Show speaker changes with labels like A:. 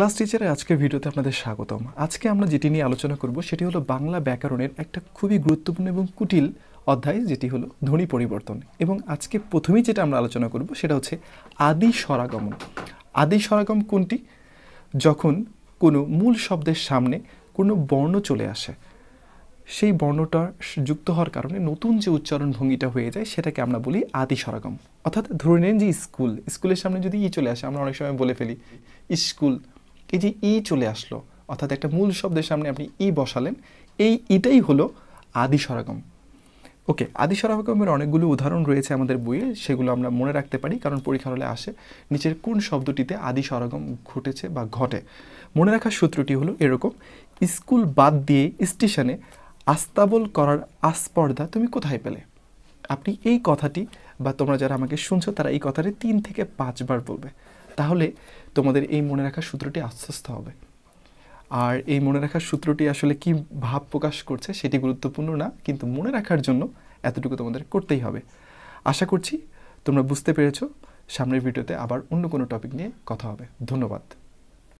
A: class টিচারে আজকে ভিডিওতে আপনাদের স্বাগতম আজকে আমরা যেটি নিয়ে আলোচনা করব সেটি হলো বাংলা ব্যাকরণের একটা খুবই গুরুত্বপূর্ণ এবং কুটিল অধ্যায় যেটি হলো ধ্বনি পরিবর্তন এবং আজকে প্রথমেই যেটা আমরা আলোচনা করব সেটা হচ্ছে আদি স্বরাগমন আদি স্বরাগম কোনটি যখন কোনো মূল শব্দের সামনে কোনো বর্ণ চলে আসে সেই বর্ণটা যুক্ত হওয়ার কারণে নতুন যে উচ্চারণ ভঙ্গিটা হয়ে যায় সেটাকে আমরা বলি আদি সরাগম অর্থাৎ ধরে নেন যে স্কুল স্কুলের সামনে যদি ই চলে আসে আমরা অনেক সময় বলে ফেলি স্কুল এই যে ই চলে আসলো অর্থাৎ একটা মূল শব্দের সামনে আপনি ই বসালেন এই ইটাই হলো আদি সরাগম ওকে আদি সরাগমের অনেকগুলো উদাহরণ রয়েছে আমাদের বইয়ে সেগুলো আমরা মনে রাখতে পারি কারণ পরীক্ষার হলে আসে নিচের কোন শব্দটিতে আদি সরাগম ঘটেছে বা ঘটে মনে রাখার সূত্রটি হলো এরকম স্কুল বাদ দিয়ে স্টেশনে আস্তাবল করার আস্পর্ধা তুমি কোথায় পেলে আপনি এই কথাটি বা তোমরা যারা আমাকে শুনছো তারা এই কথাটি তিন থেকে পাঁচবার বলবে তাহলে তোমাদের এই মনে রাখার সূত্রটি আশ্বস্ত হবে আর এই মনে রাখার সূত্রটি আসলে কি ভাব প্রকাশ করছে সেটি গুরুত্বপূর্ণ না কিন্তু মনে রাখার জন্য এতটুকু তোমাদের করতেই হবে আশা করছি তোমরা বুঝতে পেরেছ সামনের ভিডিওতে আবার অন্য কোনো টপিক নিয়ে কথা হবে ধন্যবাদ